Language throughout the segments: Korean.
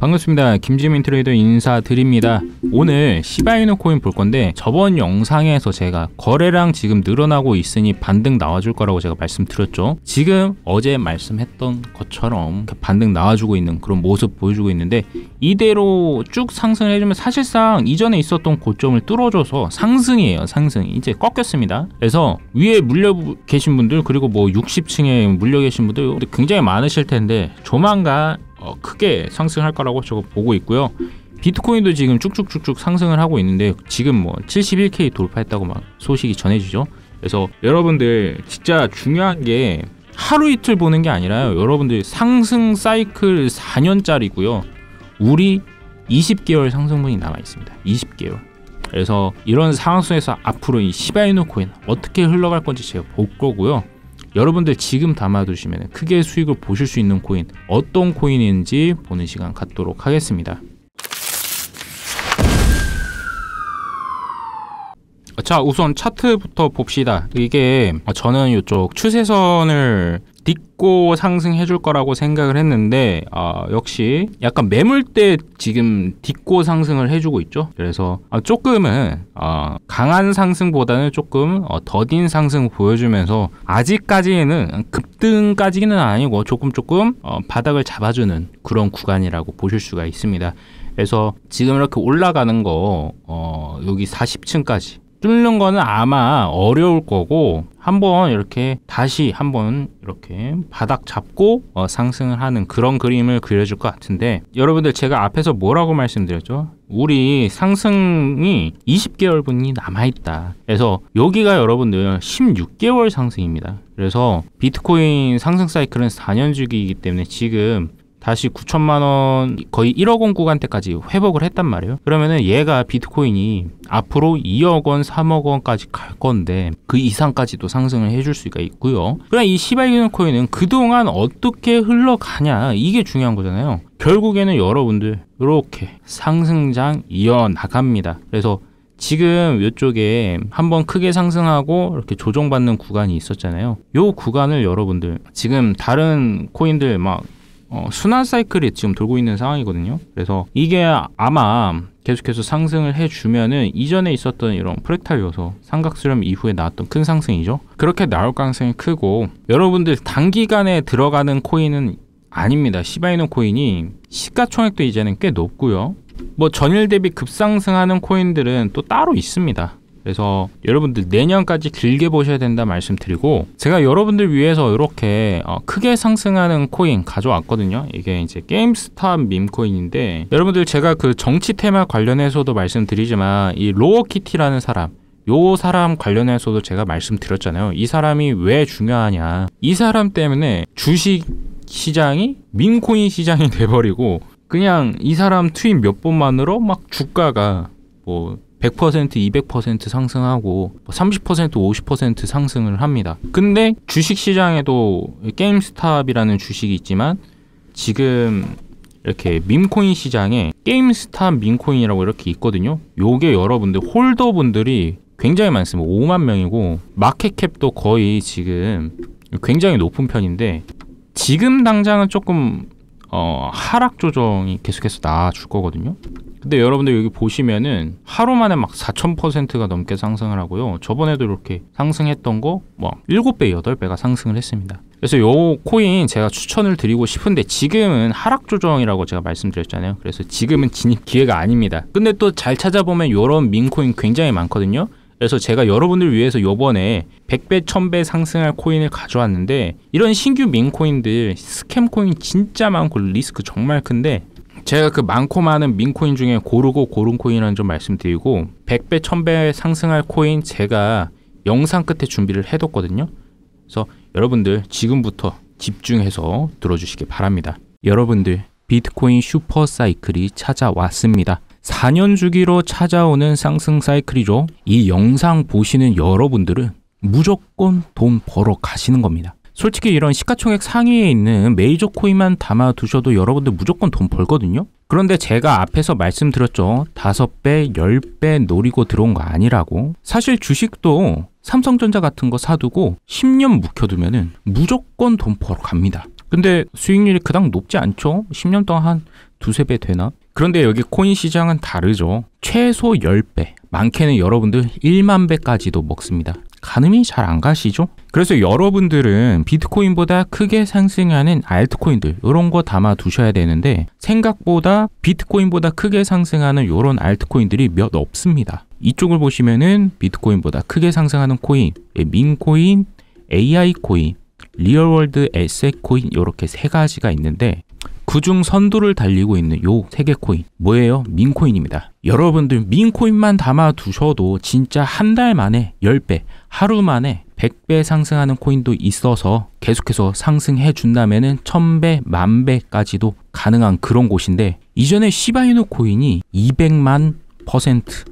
반갑습니다. 김지민 트레이더 인사드립니다. 오늘 시바이노 코인 볼 건데 저번 영상에서 제가 거래량 지금 늘어나고 있으니 반등 나와줄 거라고 제가 말씀드렸죠. 지금 어제 말씀했던 것처럼 반등 나와주고 있는 그런 모습 보여주고 있는데 이대로 쭉 상승을 해주면 사실상 이전에 있었던 고점을 뚫어줘서 상승이에요. 상승. 이제 꺾였습니다. 그래서 위에 물려 계신 분들 그리고 뭐 60층에 물려 계신 분들 굉장히 많으실 텐데 조만간 어, 크게 상승할 거라고 저거 보고 있고요. 비트코인도 지금 쭉쭉쭉쭉 상승을 하고 있는데 지금 뭐 71K 돌파했다고 막 소식이 전해지죠. 그래서 여러분들 진짜 중요한 게 하루 이틀 보는 게 아니라요. 여러분들 상승 사이클 4년짜리고요. 우리 20개월 상승분이 남아 있습니다. 20개월. 그래서 이런 상황 속에서 앞으로 이 시바이노 코인 어떻게 흘러갈 건지 제가 볼 거고요. 여러분들 지금 담아두시면 크게 수익을 보실 수 있는 코인 어떤 코인인지 보는 시간 갖도록 하겠습니다. 자 우선 차트부터 봅시다 이게 저는 이쪽 추세선을 딛고 상승해 줄 거라고 생각을 했는데 아, 역시 약간 매물 때 지금 딛고 상승을 해주고 있죠 그래서 아, 조금은 아, 강한 상승보다는 조금 어, 더딘 상승 보여주면서 아직까지는 급등까지는 아니고 조금 조금 어, 바닥을 잡아주는 그런 구간이라고 보실 수가 있습니다 그래서 지금 이렇게 올라가는 거 어, 여기 40층까지 뚫는 거는 아마 어려울 거고 한번 이렇게 다시 한번 이렇게 바닥 잡고 어, 상승을 하는 그런 그림을 그려줄 것 같은데 여러분들 제가 앞에서 뭐라고 말씀드렸죠? 우리 상승이 20개월분이 남아있다 그래서 여기가 여러분들 16개월 상승입니다 그래서 비트코인 상승 사이클은 4년 주기이기 때문에 지금 다시 9천만 원 거의 1억 원 구간대까지 회복을 했단 말이에요. 그러면은 얘가 비트코인이 앞으로 2억 원, 3억 원까지 갈 건데 그 이상까지도 상승을 해줄 수가 있고요. 그럼 이 시바이는 코인은 그동안 어떻게 흘러가냐 이게 중요한 거잖아요. 결국에는 여러분들 이렇게 상승장 이어나갑니다. 그래서 지금 이쪽에 한번 크게 상승하고 이렇게 조정받는 구간이 있었잖아요. 이 구간을 여러분들 지금 다른 코인들 막 어, 순환 사이클이 지금 돌고 있는 상황이거든요. 그래서 이게 아마 계속해서 상승을 해주면은 이전에 있었던 이런 프랙탈 요소 삼각수렴 이후에 나왔던 큰 상승이죠. 그렇게 나올 가능성이 크고 여러분들 단기간에 들어가는 코인은 아닙니다. 시바이노 코인이 시가총액도 이제는 꽤 높고요. 뭐 전일 대비 급상승하는 코인들은 또 따로 있습니다. 그래서 여러분들 내년까지 길게 보셔야 된다 말씀드리고 제가 여러분들 위해서 이렇게 어, 크게 상승하는 코인 가져왔거든요 이게 이제 게임스탑 밈코인인데 여러분들 제가 그 정치 테마 관련해서도 말씀드리지만 이 로어키티라는 사람 요 사람 관련해서도 제가 말씀드렸잖아요 이 사람이 왜 중요하냐 이 사람 때문에 주식 시장이 민코인 시장이 돼버리고 그냥 이 사람 트윗 몇 번만으로 막 주가가 뭐100% 200% 상승하고 30% 뭐 50% 상승을 합니다. 근데 주식 시장에도 게임스탑이라는 주식이 있지만 지금 이렇게 민코인 시장에 게임스탑 민코인이라고 이렇게 있거든요. 요게 여러분들 홀더분들이 굉장히 많습니다. 5만 명이고 마켓캡도 거의 지금 굉장히 높은 편인데 지금 당장은 조금 어, 하락 조정이 계속해서 나아줄 거거든요. 근데 여러분들 여기 보시면은 하루 만에 막 4,000%가 넘게 상승을 하고요. 저번에도 이렇게 상승했던 거뭐 7배, 8배가 상승을 했습니다. 그래서 요 코인 제가 추천을 드리고 싶은데 지금은 하락 조정이라고 제가 말씀드렸잖아요. 그래서 지금은 진입 기회가 아닙니다. 근데 또 잘 찾아보면 요런 민코인 굉장히 많거든요. 그래서 제가 여러분들 을 위해서 요번에 100배, 1000배 상승할 코인을 가져왔는데 이런 신규 민코인들 스캠 코인 진짜 많고 리스크 정말 큰데 제가 그 많고 많은 민코인 중에 고르고 고른 코인은 좀 말씀드리고 100배, 1000배 상승할 코인 제가 영상 끝에 준비를 해뒀거든요. 그래서 여러분들 지금부터 집중해서 들어주시기 바랍니다. 여러분들 비트코인 슈퍼 사이클이 찾아왔습니다. 4년 주기로 찾아오는 상승 사이클이죠. 이 영상 보시는 여러분들은 무조건 돈 벌어 가시는 겁니다. 솔직히 이런 시가총액 상위에 있는 메이저 코인만 담아 두셔도 여러분들 무조건 돈 벌거든요. 그런데 제가 앞에서 말씀드렸죠. 5배, 10배 노리고 들어온 거 아니라고. 사실 주식도 삼성전자 같은 거 사두고 10년 묵혀두면은 무조건 돈 벌어 갑니다. 근데 수익률이 그닥 높지 않죠? 10년 동안 한 두세 배 되나? 그런데 여기 코인 시장은 다르죠. 최소 10배, 많게는 여러분들 1만 배까지도 먹습니다. 가늠이 잘 안 가시죠? 그래서 여러분들은 비트코인보다 크게 상승하는 알트코인들 이런 거 담아 두셔야 되는데 생각보다 비트코인보다 크게 상승하는 이런 알트코인들이 몇 없습니다. 이쪽을 보시면은 비트코인보다 크게 상승하는 코인, 예, 민코인, AI 코인, 리얼월드 에셋 코인 이렇게 세 가지가 있는데 그중 선두를 달리고 있는 요세개 코인 뭐예요? 민코인입니다. 여러분들 민코인만 담아두셔도 진짜 한 달 만에 10배, 하루 만에 100배 상승하는 코인도 있어서 계속해서 상승해 준다면은 1000배, 만배까지도 가능한 그런 곳인데 이전에 시바이누 코인이 200만 퍼센트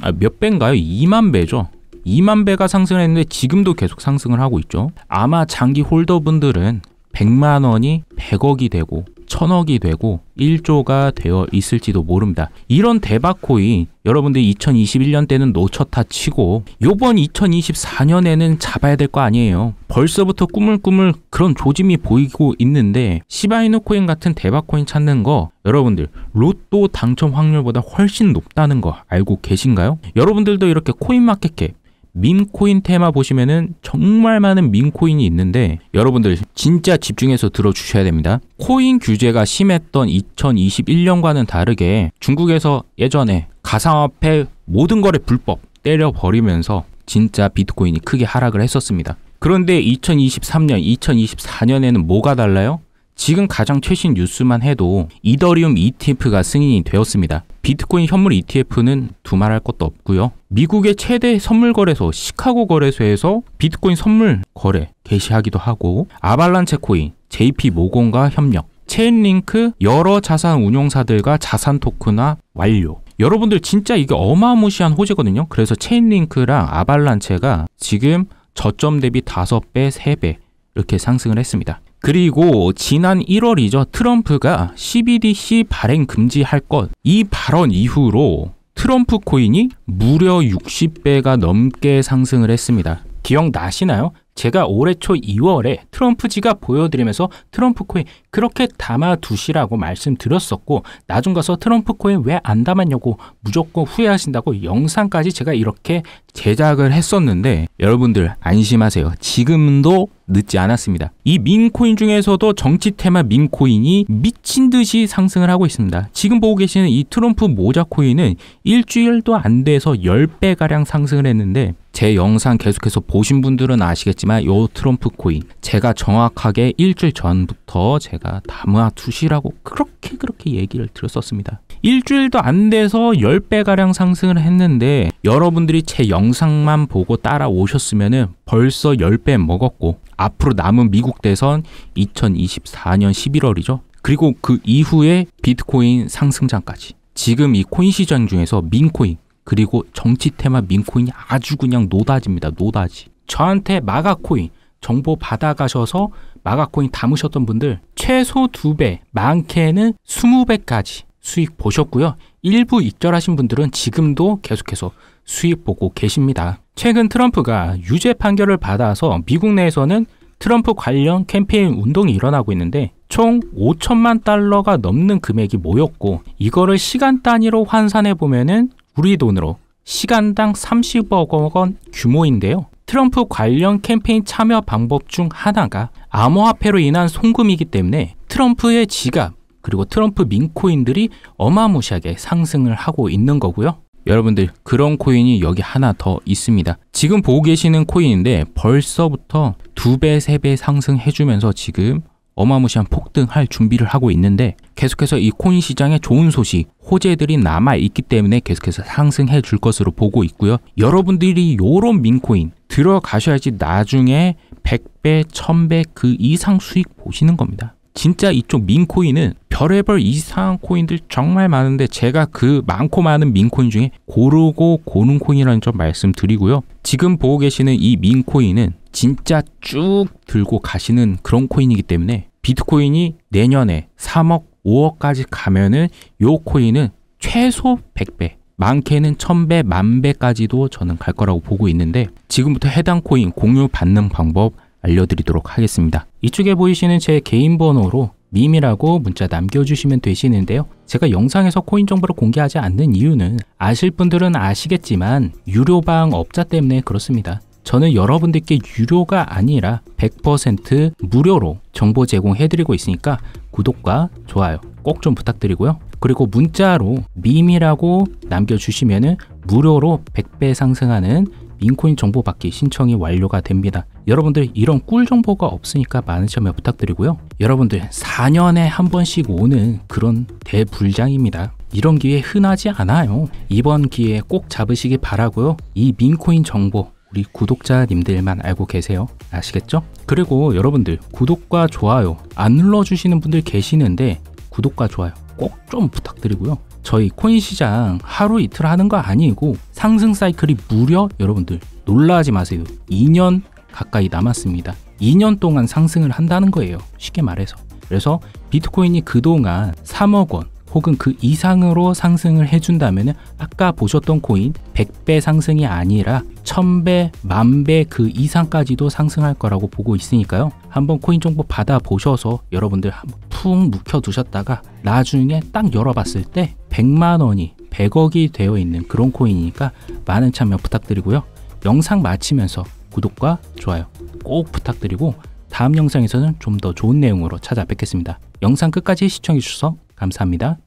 아, 몇 배인가요? 2만 배죠. 2만 배가 상승했는데 지금도 계속 상승을 하고 있죠. 아마 장기 홀더분들은 100만 원이 100억이 되고 천억이 되고 1조가 되어 있을지도 모릅니다. 이런 대박코인 여러분들 2021년 때는 놓쳤다 치고 요번 2024년에는 잡아야 될 거 아니에요. 벌써부터 꾸물꾸물 그런 조짐이 보이고 있는데 시바이누 코인 같은 대박코인 찾는 거 여러분들 로또 당첨 확률보다 훨씬 높다는 거 알고 계신가요? 여러분들도 이렇게 코인마켓캡 민코인 테마 보시면은 정말 많은 민코인이 있는데 여러분들 진짜 집중해서 들어주셔야 됩니다. 코인 규제가 심했던 2021년과는 다르게 중국에서 예전에 가상화폐 모든 거래 불법 때려버리면서 진짜 비트코인이 크게 하락을 했었습니다. 그런데 2023년, 2024년에는 뭐가 달라요? 지금 가장 최신 뉴스만 해도 이더리움 ETF가 승인이 되었습니다. 비트코인 현물 ETF는 두말할 것도 없고요. 미국의 최대 선물 거래소 시카고 거래소에서 비트코인 선물 거래 개시하기도 하고 아발란체 코인, JP 모건과 협력, 체인링크 여러 자산 운용사들과 자산 토크나 완료. 여러분들 진짜 이게 어마무시한 호재거든요. 그래서 체인링크랑 아발란체가 지금 저점 대비 5배, 3배 이렇게 상승을 했습니다. 그리고 지난 1월이죠. 트럼프가 CBDC 발행 금지할 것 이 발언 이후로 트럼프 코인이 무려 60배가 넘게 상승을 했습니다. 기억나시나요? 제가 올해 초 2월에 트럼프지가 보여드리면서 트럼프 코인 그렇게 담아두시라고 말씀드렸었고 나중 가서 트럼프 코인 왜 안 담았냐고 무조건 후회하신다고 영상까지 제가 이렇게 제작을 했었는데 여러분들 안심하세요. 지금도 늦지 않았습니다. 이 민코인 중에서도 정치 테마 민코인이 미친 듯이 상승을 하고 있습니다. 지금 보고 계시는 이 트럼프 모자 코인은 일주일도 안 돼서 10배가량 상승을 했는데 제 영상 계속해서 보신 분들은 아시겠지만 요 트럼프 코인 제가 정확하게 일주일 전부터 제가 담화 투시라고 그렇게 그렇게 얘기를 들었었습니다 일주일도 안 돼서 10배가량 상승을 했는데 여러분들이 제 영상만 보고 따라오셨으면 벌써 10배 먹었고 앞으로 남은 미국 대선 2024년 11월이죠. 그리고 그 이후에 비트코인 상승장까지. 지금 이 코인 시장 중에서 민코인 그리고 정치 테마 민코인이 아주 그냥 노다지입니다. 노다지. 저한테 마가코인 정보 받아가셔서 마가코인 담으셨던 분들 최소 2배, 많게는 20배까지 수익 보셨고요. 일부 익절하신 분들은 지금도 계속해서 수익 보고 계십니다. 최근 트럼프가 유죄 판결을 받아서 미국 내에서는 트럼프 관련 캠페인 운동이 일어나고 있는데 총 5천만 달러가 넘는 금액이 모였고 이거를 시간 단위로 환산해 보면은 우리 돈으로 시간당 30억 원 규모인데요. 트럼프 관련 캠페인 참여 방법 중 하나가 암호화폐로 인한 송금이기 때문에 트럼프의 지갑 그리고 트럼프 민코인들이 어마무시하게 상승을 하고 있는 거고요. 여러분들 그런 코인이 여기 하나 더 있습니다. 지금 보고 계시는 코인인데 벌써부터 2 배, 3배 상승해주면서 지금 어마무시한 폭등할 준비를 하고 있는데 계속해서 이 코인 시장에 좋은 소식, 호재들이 남아있기 때문에 계속해서 상승해 줄 것으로 보고 있고요. 여러분들이 요런 민코인 들어가셔야지 나중에 100배, 1000배 그 이상 수익 보시는 겁니다. 진짜 이쪽 민코인은 별의별 이상한 코인들 정말 많은데 제가 그 많고 많은 민코인 중에 고르고 고는 코인이라는 점 말씀드리고요. 지금 보고 계시는 이 민코인은 진짜 쭉 들고 가시는 그런 코인이기 때문에 비트코인이 내년에 3억, 5억까지 가면은 요 코인은 최소 100배, 많게는 1000배, 만배까지도 저는 갈 거라고 보고 있는데 지금부터 해당 코인 공유 받는 방법 알려드리도록 하겠습니다. 이쪽에 보이시는 제 개인 번호로 미미라고 문자 남겨주시면 되시는데요. 제가 영상에서 코인 정보를 공개하지 않는 이유는 아실 분들은 아시겠지만 유료방 업자 때문에 그렇습니다. 저는 여러분들께 유료가 아니라 100% 무료로 정보 제공해드리고 있으니까 구독과 좋아요 꼭 좀 부탁드리고요. 그리고 문자로 미미라고 남겨주시면 무료로 100배 상승하는 민코인 정보 받기 신청이 완료가 됩니다. 여러분들 이런 꿀 정보가 없으니까 많은 참여 부탁드리고요. 여러분들 4년에 한 번씩 오는 그런 대불장입니다. 이런 기회 흔하지 않아요. 이번 기회에 꼭잡으시길 바라고요. 이 민코인 정보 우리 구독자님들만 알고 계세요. 아시겠죠? 그리고 여러분들 구독과 좋아요 안 눌러주시는 분들 계시는데 구독과 좋아요 꼭 좀 부탁드리고요. 저희 코인 시장 하루 이틀 하는 거 아니고 상승 사이클이 무려 여러분들 놀라지 마세요. 2년 가까이 남았습니다. 2년 동안 상승을 한다는 거예요. 쉽게 말해서. 그래서 비트코인이 그동안 3억 원 혹은 그 이상으로 상승을 해준다면 아까 보셨던 코인 100배 상승이 아니라 1000배, 1 0배그 이상까지도 상승할 거라고 보고 있으니까요. 한번 코인 정보 받아보셔서 여러분들 한번 푹 묵혀두셨다가 나중에 딱 열어봤을 때 100만 원이 100억이 되어 있는 그런 코인이니까 많은 참여 부탁드리고요. 영상 마치면서 구독과 좋아요 꼭 부탁드리고 다음 영상에서는 좀 더 좋은 내용으로 찾아뵙겠습니다. 영상 끝까지 시청해주셔서 감사합니다.